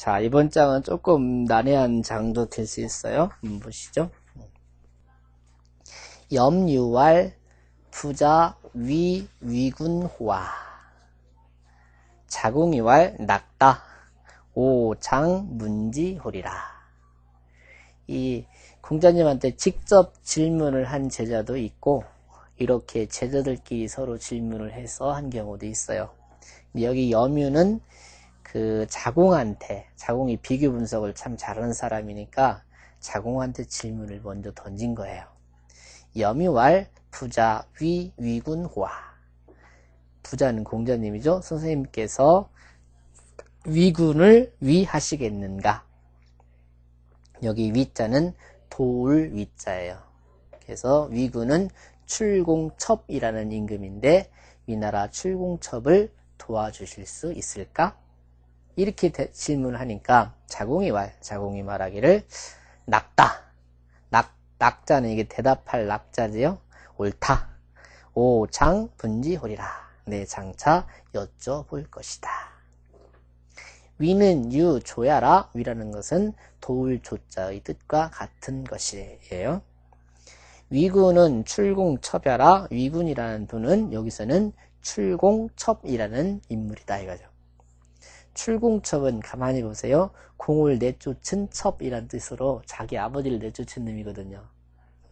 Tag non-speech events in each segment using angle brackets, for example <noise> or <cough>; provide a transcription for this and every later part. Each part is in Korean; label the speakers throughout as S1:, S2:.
S1: 자, 이번 장은 조금 난해한 장도 될 수 있어요. 음, 보시죠. 염유왈 부자 위 위군호와 자궁이왈 낙다 오장 문지호리라 이 공자님한테 직접 질문을 한 제자도 있고 이렇게 제자들끼리 서로 질문을 해서 한 경우도 있어요. 여기 염유는 그 자공한테 자공이 비교 분석을 참 잘하는 사람이니까 자공한테 질문을 먼저 던진 거예요. 여미왈 부자 위위군호 부자는 공자님이죠. 선생님께서 위군을 위하시겠는가? 여기 위자는 도울 위자예요. 그래서 위군은 출공첩이라는 임금인데 위나라 출공첩을 도와주실 수 있을까? 이렇게 질문하니까 자궁이와 자공이 말하기를 낙다. 낙, 낙자는 이게 대답할 낙자지요. 옳다. 오장 분지홀이라 내 네, 장차 여쭤볼 것이다. 위는 유 조야라 위라는 것은 도울 조자의 뜻과 같은 것이에요. 위군은 출공첩야라 위군이라는 분은 여기서는 출공첩이라는 인물이다 이거죠. 출궁첩은 가만히 보세요. 공을 내쫓은 첩이란 뜻으로 자기 아버지를 내쫓은 놈이거든요.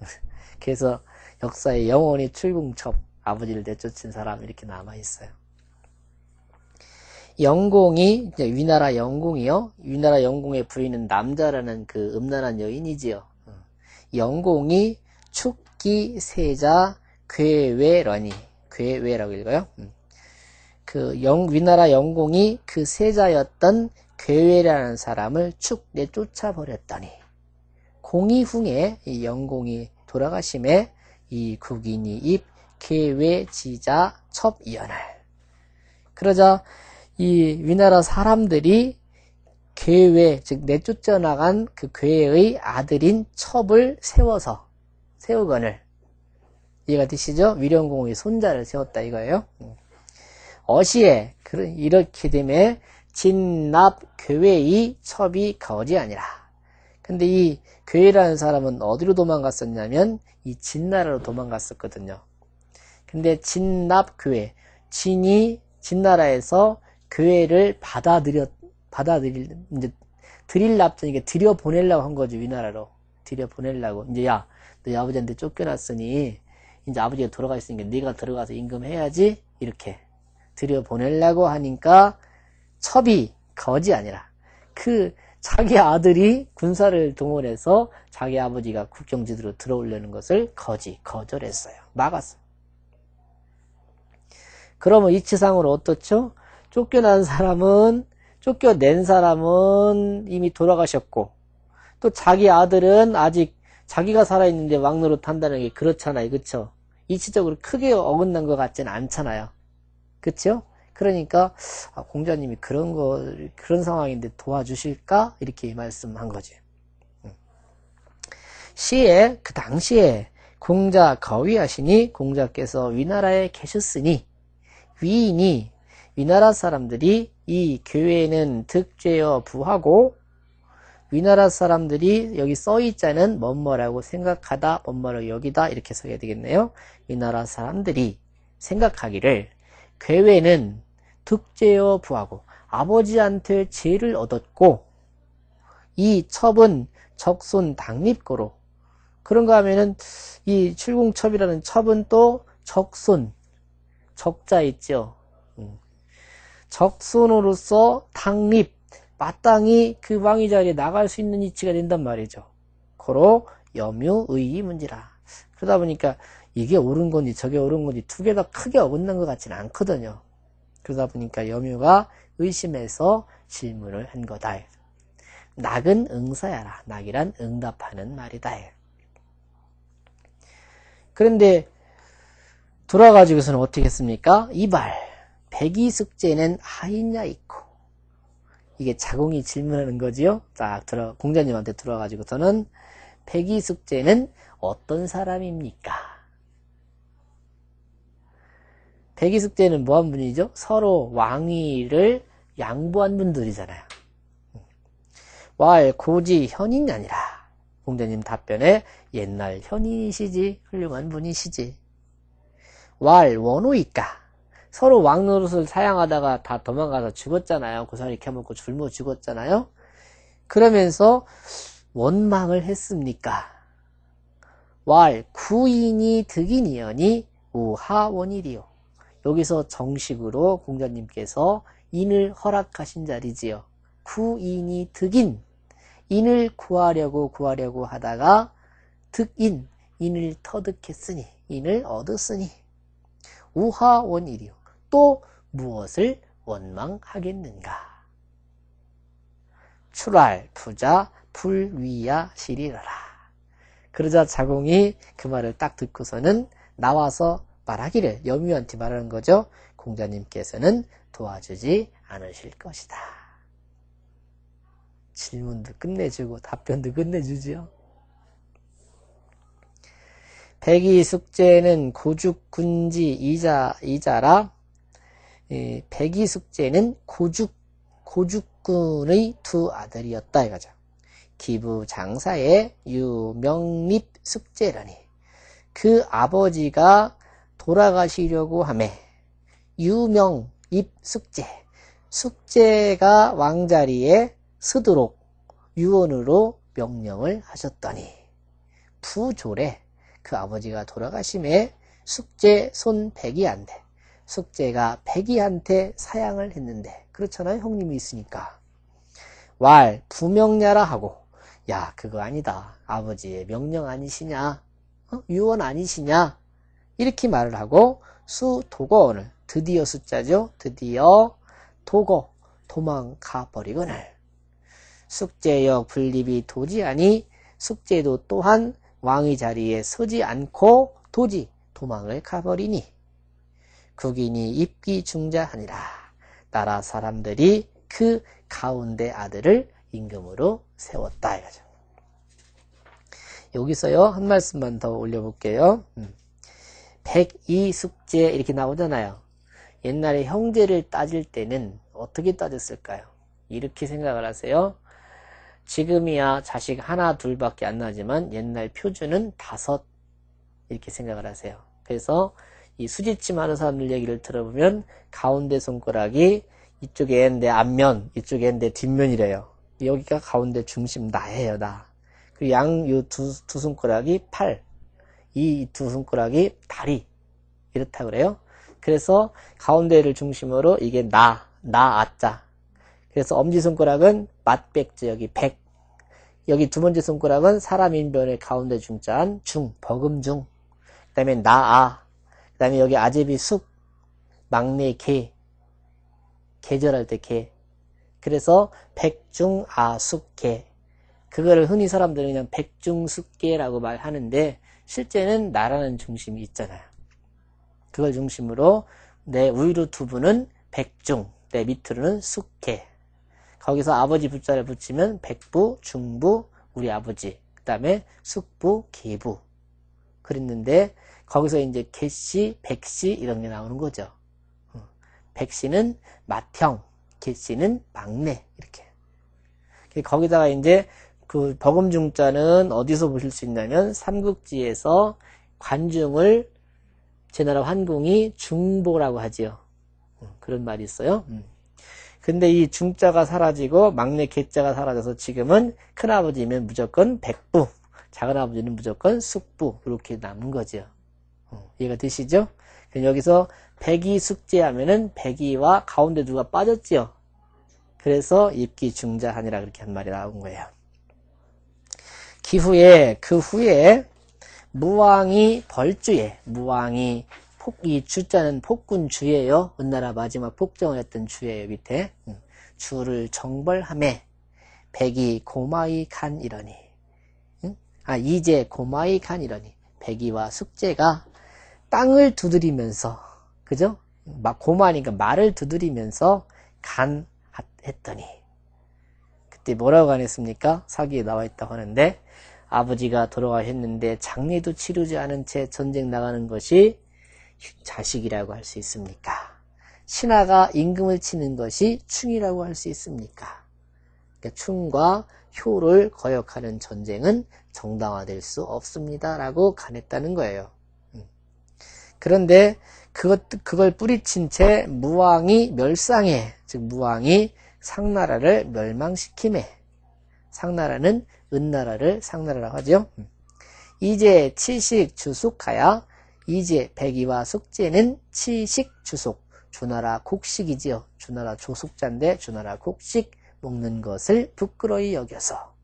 S1: <laughs> 그래서 역사에 영원히 출궁첩, 아버지를 내쫓은 사람 이렇게 남아있어요. 영공이 위나라 영공이요. 위나라 영공의 부인은 남자라는 그 음란한 여인이지요. 영공이 축기 세자 괴외러니 괴외라고 읽어요. 음. 그 영, 위나라 영공이 그 세자였던 괴외라는 사람을 축 내쫓아 버렸더니 공이후에이 영공이 돌아가심에 이 국인이 입 괴외지자 첩이연을 그러자 이 위나라 사람들이 괴외 즉내쫓아 나간 그 괴의 아들인 첩을 세워서 세우건을 이해가 되시죠? 위령공의 손자를 세웠다 이거예요. 음. 어시에 그런 이렇게 되에 진납 교회의 첩이 거지 아니라. 근데 이 교회라는 사람은 어디로 도망갔었냐면 이 진나라로 도망갔었거든요. 근데 진납 교회, 진이 진나라에서 교회를 받아들여 받아들일 이제 드릴 납전 이게 드려 보내려고 한거지 위나라로 드려 보내려고 이제 야너 아버지한테 쫓겨났으니 이제 아버지가 돌아가 있으니까 네가 들어가서 임금해야지 이렇게 들여보내려고 하니까 첩이 거지 아니라 그 자기 아들이 군사를 동원해서 자기 아버지가 국경지대로 들어오려는 것을 거지 거절했어요. 막았어요. 그러면 이치상으로 어떻죠? 쫓겨난 사람은 쫓겨낸 사람은 이미 돌아가셨고 또 자기 아들은 아직 자기가 살아있는데 왕노릇 한다는 게 그렇잖아요. 그렇죠? 이치적으로 크게 어긋난 것 같진 않잖아요. 그렇죠 그러니까 아, 공자님이 그런 거 그런 상황인데 도와주실까 이렇게 말씀한 거지. 음. 시에 그 당시에 공자 거위하시니 공자께서 위나라에 계셨으니 위인이 위나라 사람들이 이 교회는 득죄여 부하고 위나라 사람들이 여기 써있자는 뭐뭐라고 생각하다 뭐뭐고 여기다 이렇게 써야 되겠네요. 위나라 사람들이 생각하기를 괴외는 득죄여 부하고 아버지한테 죄를 얻었고 이 첩은 적손 당립고로 그런가 하면은 이 출궁첩이라는 첩은 또 적손 적자 있죠 음. 적손으로서 당립 마땅히 그 왕의 자리에 나갈 수 있는 위치가 된단 말이죠 고로 염유 의 문제라 그러다 보니까 이게 옳은 건지 저게 옳은 건지 두 개 다 크게 어긋난 것 같지는 않거든요. 그러다 보니까 여묘가 의심해서 질문을 한 거다. 낙은 응사야라. 낙이란 응답하는 말이다. 그런데 돌아가지고서는 어떻게 했습니까? 이발 백이 숙제는 하이냐 있고 이게 자공이 질문하는 거지요. 딱 들어 공자님한테 들어가지고서는 백이 숙제는 어떤 사람입니까? 대기숙제는 뭐한 분이죠? 서로 왕위를 양보한 분들이잖아요. 왈, 고지, 현인이 아니라 공자님 답변에 옛날 현인이시지 훌륭한 분이시지 왈, 원호이까 서로 왕노릇을 사양하다가 다 도망가서 죽었잖아요. 고사리 그 캐먹고 굶어 죽었잖아요. 그러면서 원망을 했습니까? 왈, 구인이 득인이여니 우하원이요 여기서 정식으로 공자님께서 인을 허락하신 자리지요. 구인이 득인 인을 구하려고 구하려고 하다가 득인 인을 터득했으니 인을 얻었으니 우하원이리요. 또 무엇을 원망하겠는가? 출할 부자 불위야 시리라라. 그러자 자공이 그 말을 딱 듣고서는 나와서 말하기를 여미한테 말하는 거죠. 공자님께서는 도와주지 않으실 것이다. 질문도 끝내주고 답변도 끝내주지요. 백이 숙제는 고죽군지 이자 이자라 예, 백이 숙제는 고죽 고죽군의 두 아들이었다 이거죠. 기부 장사의 유명립 숙제라니 그 아버지가 돌아가시려고 함에 유명 입숙제 숙제가 왕자리에 스도록 유언으로 명령을 하셨더니 부조래 그 아버지가 돌아가심에 숙제 손백이한테 숙제가 백이한테 사양을 했는데 그렇잖아요 형님이 있으니까 왈부명냐라 하고 야 그거 아니다 아버지의 명령 아니시냐 어? 유언 아니시냐 이렇게 말을 하고 수 도거원을 드디어 숫자죠. 드디어 도거 도망가 버리거늘 숙제여 분립이 도지아니 숙제도 또한 왕의 자리에 서지 않고 도지 도망을 가버리니 국인이 입기 중자하니라 나라 사람들이 그 가운데 아들을 임금으로 세웠다 이거죠. 여기서요 한 말씀만 더 올려볼게요. 음. 102 숙제 이렇게 나오잖아요. 옛날에 형제를 따질 때는 어떻게 따졌을까요? 이렇게 생각을 하세요. 지금이야 자식 하나 둘밖에 안 나지만 옛날 표준은 다섯 이렇게 생각을 하세요. 그래서 이 수지침 하는 사람들 얘기를 들어보면 가운데 손가락이 이쪽엔 내 앞면, 이쪽엔 내 뒷면이래요. 여기가 가운데 중심 나예요, 나. 그리고 양, 두, 두 손가락이 팔, 이두 손가락이 다리 이렇다 그래요. 그래서 가운데를 중심으로 이게 나, 나, 아자. 그래서 엄지손가락은 맞백지 여기 백. 여기 두 번째 손가락은 사람 인변의 가운데 중자한 중, 버금중. 그 다음에 나, 아. 그 다음에 여기 아제비 숙, 막내 개. 계절할 때 개. 그래서 백중, 아, 숙, 개. 그거를 흔히 사람들은 그냥 백중숙계라고 말하는데 실제는 나라는 중심이 있잖아요. 그걸 중심으로 내 위로 두부는 백중, 내 밑으로는 숙해. 거기서 아버지 부자를 붙이면 백부, 중부, 우리 아버지, 그 다음에 숙부, 계부. 그랬는데 거기서 이제 개씨, 백씨 이런 게 나오는 거죠. 백씨는 맏형, 개씨는 막내 이렇게. 거기다가 이제 그 버금중자는 어디서 보실 수 있냐면 삼국지에서 관중을 제 나라 환공이 중보라고 하지요. 음, 그런 말이 있어요. 음. 근데 이 중자가 사라지고 막내 개자가 사라져서 지금은 큰아버지면 무조건 백부, 작은아버지는 무조건 숙부 이렇게 남은 거죠. 음, 이해가 되시죠? 그럼 여기서 백이 숙제하면은 백이와 가운데 누가 빠졌지요. 그래서 입기 중자하이라 그렇게 한 말이 나온 거예요. 기후에 그, 그 후에 무왕이 벌주에 무왕이 폭이 주자는 폭군 주예요. 은나라 마지막 폭정을 했던 주예요. 밑에 음, 주를 정벌함에 백이 고마이 간 이러니 음? 아 이제 고마이 간 이러니 백이와 숙제가 땅을 두드리면서 그죠? 막 고마니까 말을 두드리면서 간 했더니 그때 뭐라고 안 했습니까? 사기에 나와 있다고 하는데 아버지가 돌아가셨는데 장례도 치르지 않은 채 전쟁 나가는 것이 자식이라고 할 수 있습니까? 신하가 임금을 치는 것이 충이라고 할 수 있습니까? 그러니까 충과 효를 거역하는 전쟁은 정당화될 수 없습니다라고 간했다는 거예요. 음. 그런데 그것, 그걸 뿌리친 채 무왕이 멸상해, 즉 무왕이 상나라를 멸망시키매 상나라는 은나라를 상나라라고 하죠 음. 이제 치식 주숙하여 이제 백이와 숙제는 치식 주숙 주나라 국식이지요. 주나라 조숙자인데 주나라 국식 먹는 것을 부끄러이 여겨서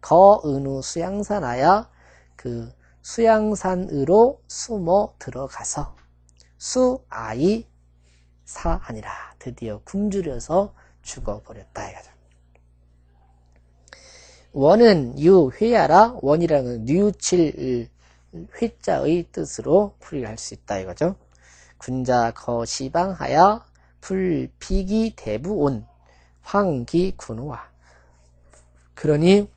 S1: 거은우 수양산하여그 수양산으로 숨어 들어가서 수아이 사아니라 드디어 굶주려서 죽어버렸다. 이거죠. 원은 유, 회야라, 원이라는 뉘우칠 회자의 뜻으로 풀이할 수 있다 이거죠. 군자 거시방하야 불비기 대부온 황기 군우와 그러니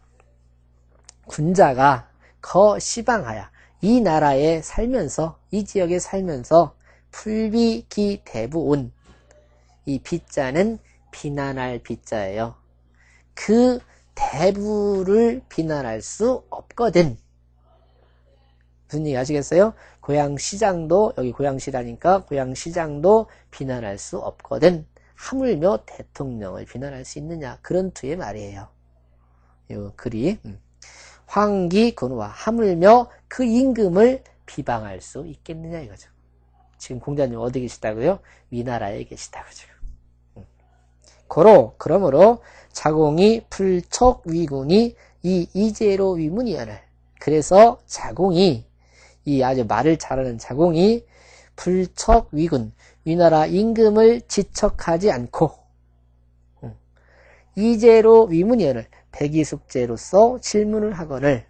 S1: 군자가 거시방하야 이 나라에 살면서 이 지역에 살면서 풀비기 대부온 이빗자는 비난할 빚자예요그 대부를 비난할 수 없거든. 무슨 얘기 아시겠어요? 고향시장도 여기 고향시라니까고향시장도 비난할 수 없거든. 하물며 대통령을 비난할 수 있느냐 그런 투의 말이에요. 요 글이 음. 황기 근와 하물며 그 임금을 비방할 수 있겠느냐 이거죠. 지금 공자님 어디 계시다고요? 위나라에 계시다고 지금. 고로 그러므로 자공이 풀척 위군이 이이제로 위문이하늘 그래서 자공이 이 아주 말을 잘하는 자공이 풀척 위군 위나라 임금을 지척하지 않고 이제로 위문이하늘 백이숙제로서 질문을 하거늘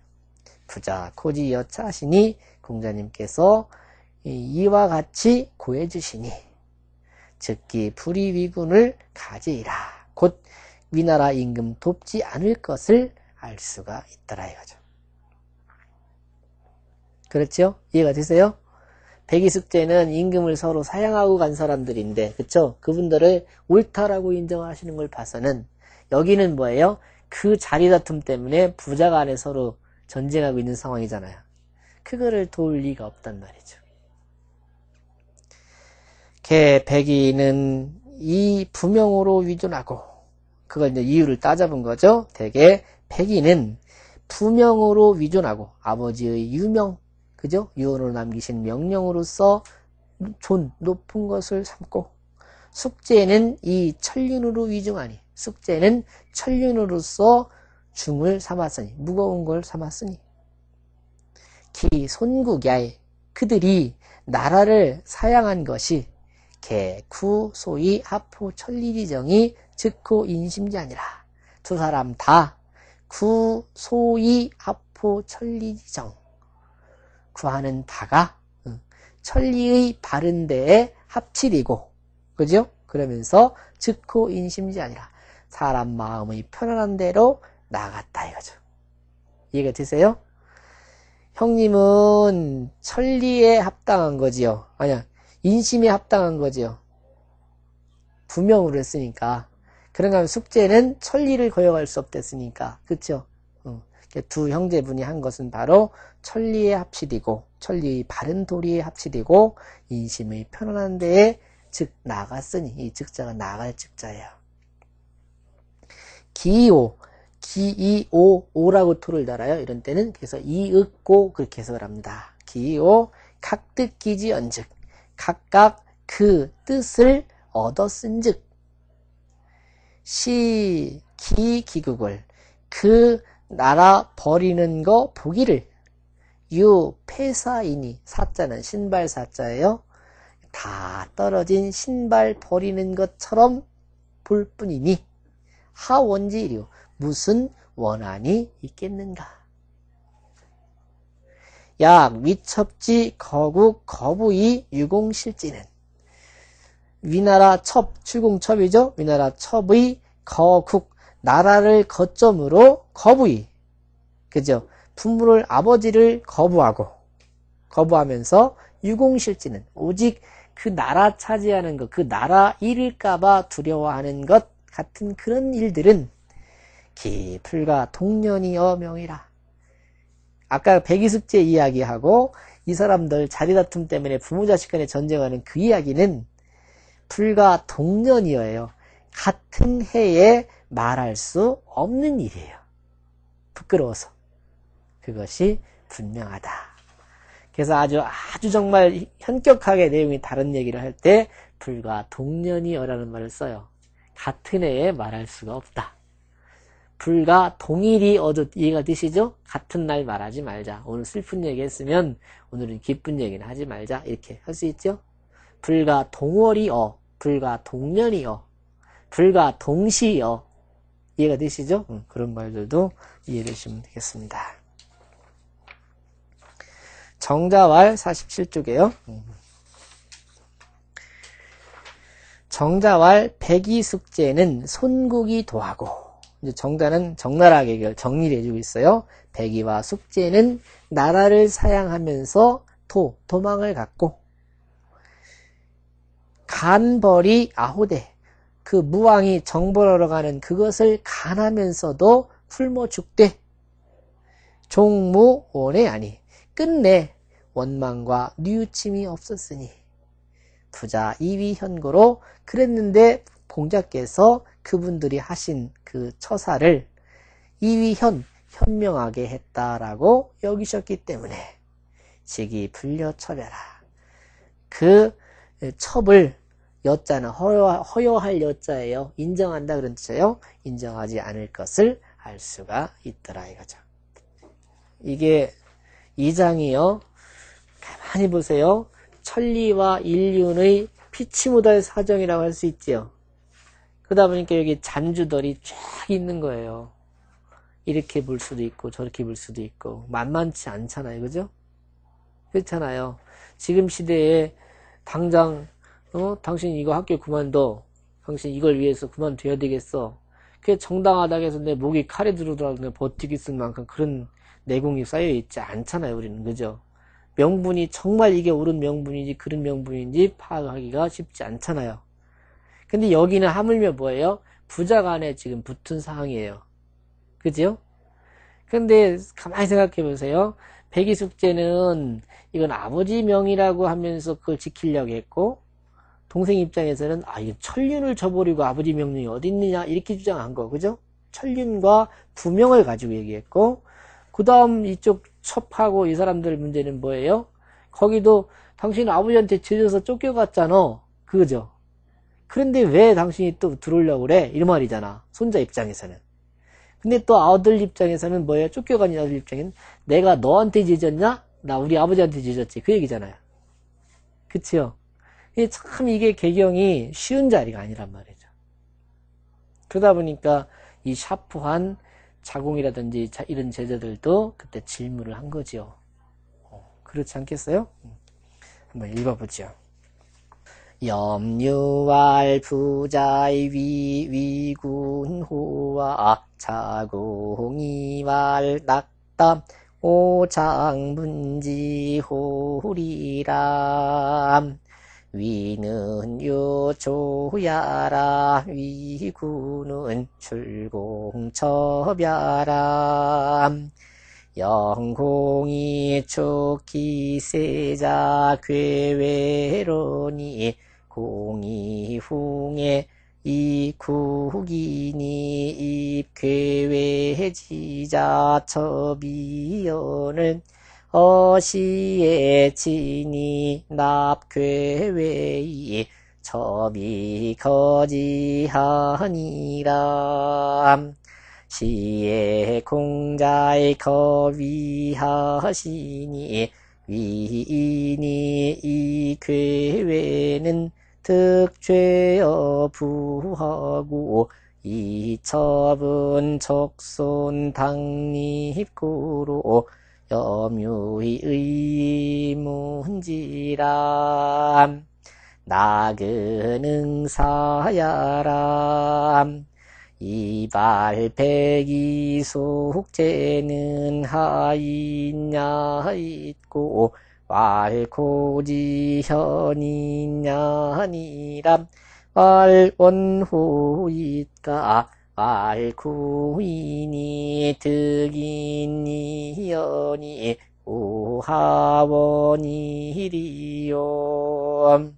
S1: 부자 코지여차하시니 공자님께서 이와 같이 구해주시니 즉기 불이위군을 가지라곧 위나라 임금 돕지 않을 것을 알 수가 있더라 이거죠. 그렇죠? 이해가 되세요? 백이숙제는 임금을 서로 사양하고 간 사람들인데 그쵸? 그분들을 옳다라고 인정하시는 걸 봐서는 여기는 뭐예요? 그 자리 다툼 때문에 부자간에 서로 전쟁하고 있는 상황이잖아요. 그거를 도울 리가 없단 말이죠. 개, 백이는 이 부명으로 위존하고 그걸 이제 이유를 따져본 거죠. 대개 백이는 부명으로 위존하고 아버지의 유명, 그죠? 유언을 남기신 명령으로서 존, 높은 것을 삼고 숙제는 이 천륜으로 위중하니 숙제는 천륜으로서 중을 삼았으니 무거운 걸 삼았으니 기 손국야에 그들이 나라를 사양한 것이 개구 소위 하포 천리지정이 즉호 인심지 아니라 두 사람 다구 소이 하포 천리지정 구하는 다가 천리의 바른 데에 합칠이고 그죠? 그러면서 즉호 인심지 아니라 사람 마음의 편안한 대로 나갔다 이거죠. 이해가 되세요? 형님은 천리에 합당한 거지요. 아니야. 인심에 합당한 거지요 부명으로 했으니까. 그런가 하면 숙제는 천리를 거역할 수 없댔으니까. 그쵸? 어. 두 형제분이 한 것은 바로 천리의 합실이고, 천리의 바른 도리의 합실이고, 인심의 편안한 데에 즉, 나갔으니, 이 즉자가 나갈 즉자예요. 기오, 기이오, 오라고 토를 달아요. 이런 때는. 그래서 이윽고, 그렇게 해석을 합니다. 기이오, 각득기지 연즉. 각각 그 뜻을 얻었은즉 시, 기, 기국을 그 나라 버리는 거 보기를 유, 폐사이니 사자는 신발 사자예요. 다 떨어진 신발 버리는 것처럼 볼 뿐이니 하원지이류 무슨 원한이 있겠는가. 약, 위첩지, 거국, 거부이, 유공실지는 위나라 첩, 출공첩이죠. 위나라 첩의 거국, 나라를 거점으로 거부이. 그죠? 부모를 아버지를 거부하고 거부하면서 유공실지는 오직 그 나라 차지하는 것, 그 나라 잃을까봐 두려워하는 것 같은 그런 일들은 기풀과 동년이 어명이라. 아까 백이숙제 이야기하고 이 사람들 자리다툼 때문에 부모 자식 간의 전쟁하는 그 이야기는 불과 동년이에요 같은 해에 말할 수 없는 일이에요. 부끄러워서. 그것이 분명하다. 그래서 아주 아주 정말 현격하게 내용이 다른 얘기를 할 때 불과 동년이어라는 말을 써요. 같은 해에 말할 수가 없다. 불과 동일이 어듯 이해가 되시죠? 같은 날 말하지 말자. 오늘 슬픈 얘기 했으면 오늘은 기쁜 얘기는 하지 말자. 이렇게 할 수 있죠? 불과 동월이어, 불과 동년이어, 불과 동시어 이해가 되시죠? 음, 그런 말들도 이해되시면 되겠습니다. 정자왈 47쪽에요. 음. 정자왈 백이숙제는 손국이 도하고 이제 정단은 적나라하게 정리를 해주고 있어요. 백이와 숙제는 나라를 사양하면서 도, 도망을 갖고 간벌이 아호대 그 무왕이 정벌하러 가는 그것을 간하면서도 풀모 죽대 종무 원해 아니 끝내 원망과 뉘우침이 없었으니 부자 이위 현고로 그랬는데 공자께서 그분들이 하신 그 처사를 이위현 현명하게 했다라고 여기셨기 때문에 직이 불려 처여라그 첩을 여자는 허여, 할 여자예요. 인정한다 그런 뜻이에요. 인정하지 않을 것을 알 수가 있더라 이거죠. 이게 이장이요 가만히 보세요. 천리와 인륜의 피치 못할 사정이라고 할 수 있지요. 그러다 보니까 여기 잔주들이 쫙 있는 거예요. 이렇게 볼 수도 있고 저렇게 볼 수도 있고 만만치 않잖아요. 그죠? 그렇잖아요. 지금 시대에 당장 어? 당신 이거 학교 그만둬. 당신 이걸 위해서 그만둬야 되겠어. 그게 정당하다고 해서 내 목이 칼에 들어오더라도 내 버티기 쓴 만큼 그런 내공이 쌓여있지 않잖아요. 우리는. 그죠? 명분이 정말 이게 옳은 명분인지 그런 명분인지 파악하기가 쉽지 않잖아요. 근데 여기는 하물며 뭐예요? 부자 간에 지금 붙은 상황이에요. 그죠? 근데 가만히 생각해 보세요. 백이숙제는 이건 아버지 명이라고 하면서 그걸 지키려고 했고 동생 입장에서는 아 이거 천륜을 져버리고 아버지 명령이 어디 있느냐 이렇게 주장한 거 그죠? 천륜과 부명을 가지고 얘기했고 그 다음 이쪽 첩하고 이 사람들 문제는 뭐예요? 거기도 당신 아버지한테 죄져서 쫓겨갔잖아 그죠? 그런데 왜 당신이 또 들어오려고 그래? 이런 말이잖아. 손자 입장에서는. 근데 또 아들 입장에서는 뭐예요? 쫓겨간 아들 입장에는 내가 너한테 지졌냐? 나 우리 아버지한테 지졌지. 그 얘기잖아요. 그치요? 참 이게 개경이 쉬운 자리가 아니란 말이죠. 그러다 보니까 이 샤프한 자공이라든지 이런 제자들도 그때 질문을 한 거지요. 어, 그렇지 않겠어요? 음, 한번 읽어보죠. 염유알 부자의 위, 위군호와 차공이왈 낙담 오장문지호리람 위는 요조야라 위구는 출공처벼람 영공이 초기세자 괴외로니 공이흥에 이국인이 입괴외지자 첩이연는 어시에 지니 납괴외이 첩이 거지하니라 시에 공자의 거위하시니 위인이 이괴외는 특죄여 부하고 이처분 적손 당립구로 염유의 의문지람 나그능사야람 이발백이 속죄는 하이냐 있고 왈코지현이냐니람 왈원후이다 왈구이니 득이니연이 우하원이리요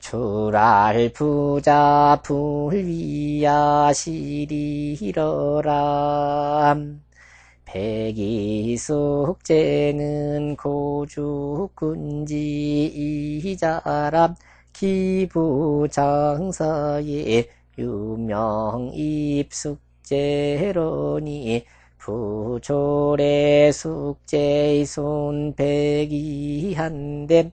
S1: 출할 부자 불위야시리러람 백이숙제는 고주군지 이자람 기부장사의 유명입숙제로니 부초래 숙제의 손백이한데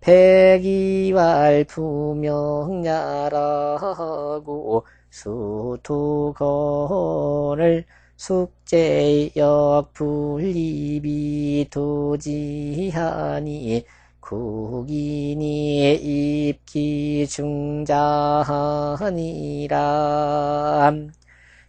S1: 백이왈 부명야라고 수두건을 숙제여 불립이 도지하니 국인이 입기 중자하니라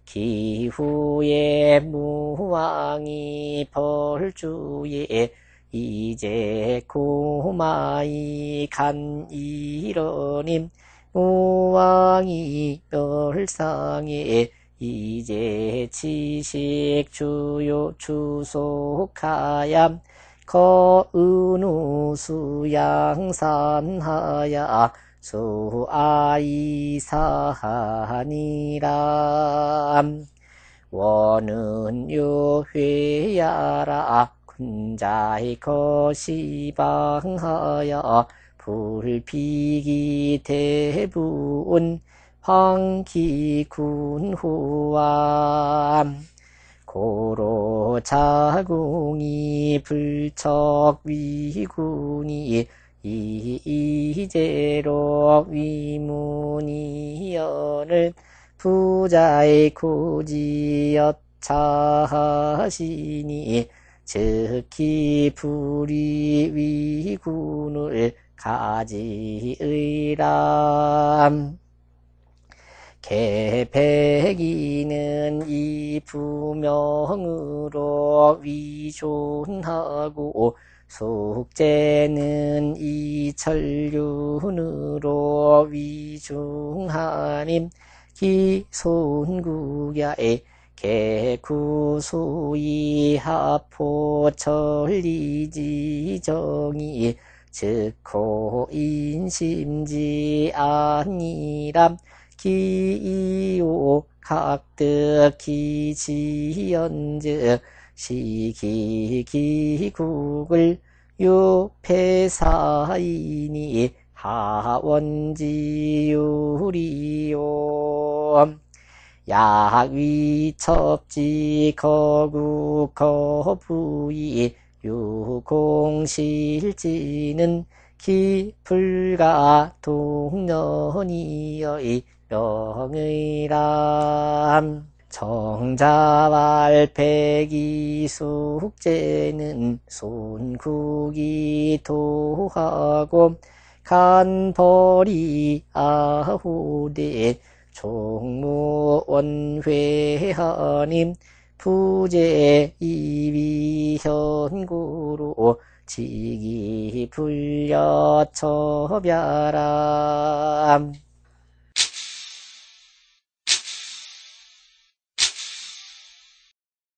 S1: 기후에 무왕이 벌주에 이제 고마이 간이러님 무왕이 열상에 이제 지식 주요 추속하야 거은우 수양산하야 수아이사하니라 원은 요회야라 군자의 거시방하여 불피기 대부운 황기군후암 고로자궁이 불척위군이 이제로위문이여을 부자의 고지여차하시니 즉히 불이 위군을 가지으라 개백기는이 부명으로 위존하고 숙제는 이 천륜으로 위중하님 기손구야에 개구소이 하포천리지정이 즉호인심지 아니람 기이오 각득기 지연즉 시기기국을 요패사이니 하원지유리요 야위첩지 거국 거부이 유공실지는 기풀가 동년이의 명의람 정자발패기 숙제는 손국기토하고 간벌이 아후대 종무원회하님 부제 이위현구로 지기불려처별함